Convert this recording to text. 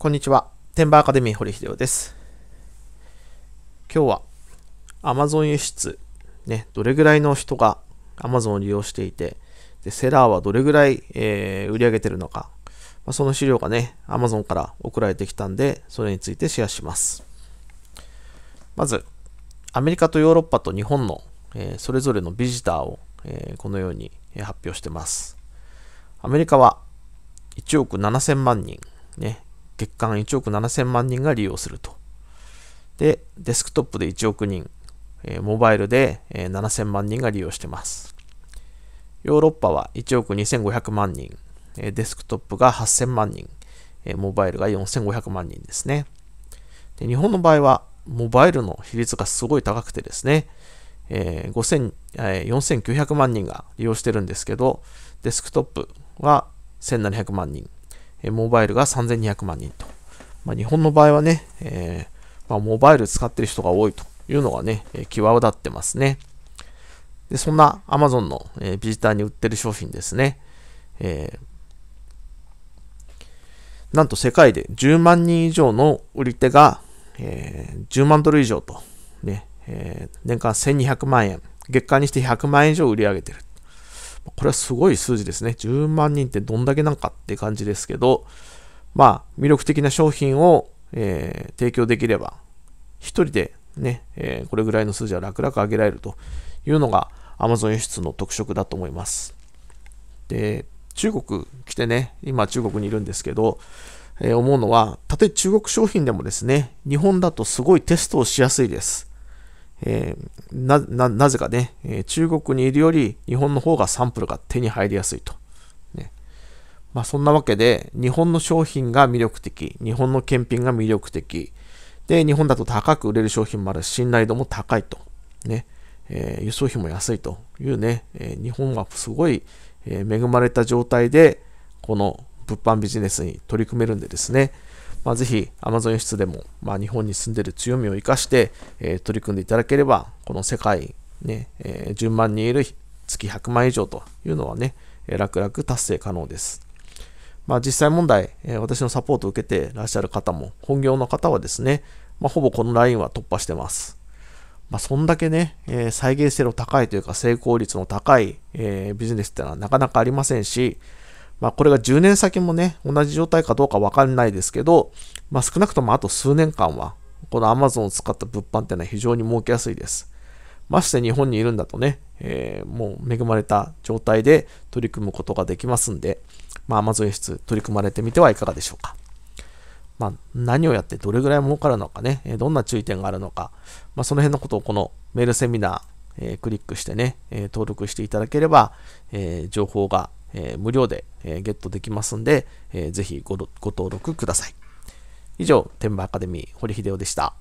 こんにちは。テンバーアカデミー堀秀夫です。今日は Amazon 輸出、ね、どれぐらいの人が Amazon を利用していて、でセラーはどれぐらい、えー、売り上げてるのか、まあ、その資料がね、Amazon から送られてきたんで、それについてシェアします。まず、アメリカとヨーロッパと日本の、えー、それぞれのビジターを、えー、このように発表してます。アメリカは1億7000万人、ね、月間1億7000万人が利用すると。で、デスクトップで1億人、えー、モバイルで、えー、7000万人が利用してます。ヨーロッパは1億2500万人、えー、デスクトップが8000万人、えー、モバイルが4500万人ですねで。日本の場合は、モバイルの比率がすごい高くてですね、えーえー、4900万人が利用してるんですけど、デスクトップは1700万人、えモバイルが3200万人と。まあ、日本の場合はね、えー、まあ、モバイル使ってる人が多いというのがね、えー、際立ってますね。でそんな Amazon の、えー、ビジターに売ってる商品ですね。えー、なんと世界で10万人以上の売り手が、えー、10万ドル以上と、ねえー、年間1200万円、月間にして100万円以上売り上げてる。これはすごい数字ですね。10万人ってどんだけなんかって感じですけど、まあ、魅力的な商品を、えー、提供できれば、1人でね、えー、これぐらいの数字は楽々上げられるというのが Amazon 輸出の特色だと思います。で、中国来てね、今中国にいるんですけど、えー、思うのは、たとえ中国商品でもですね、日本だとすごいテストをしやすいです。えー、な、なぜかね、え中国にいるより日本の方がサンプルが手に入りやすいと。ね。まあそんなわけで、日本の商品が魅力的、日本の検品が魅力的、で、日本だと高く売れる商品もある、し、信頼度も高いと。ね。えー、輸送費も安いというね、えー、日本はすごい、え恵まれた状態で、この物販ビジネスに取り組めるんでですね、まあ、ぜひ Amazon 輸出でも、まあ、日本に住んでる強みを生かして、えー、取り組んでいただければ、この世界ね、えー、10万人いる月100万以上というのはね、えー、楽々達成可能です。まあ、実際問題、え私のサポートを受けていらっしゃる方も、本業の方はですね、まあ、ほぼこのラインは突破してます。まあ、そんだけね、えー、再現性の高いというか成功率の高い、えー、ビジネスってのはなかなかありませんし、まあ、これが10年先もね、同じ状態かどうかわかんないですけど、まあ、少なくともあと数年間は、この Amazon を使った物販っていうのは非常に儲けやすいです。まして日本にいるんだとね、えー、もう恵まれた状態で取り組むことができますんで、まあ、Amazon 輸出取り組まれてみてはいかがでしょうか。まあ、何をやってどれぐらい儲かるのかね、どんな注意点があるのか、まあ、その辺のことをこのメールセミナー、えー、クリックしてね、えー、登録していただければ、えー、情報がえー、無料で、えー、ゲットできますんで、えー、ぜひごご登録ください。以上、天馬アカデミー、堀秀夫でした。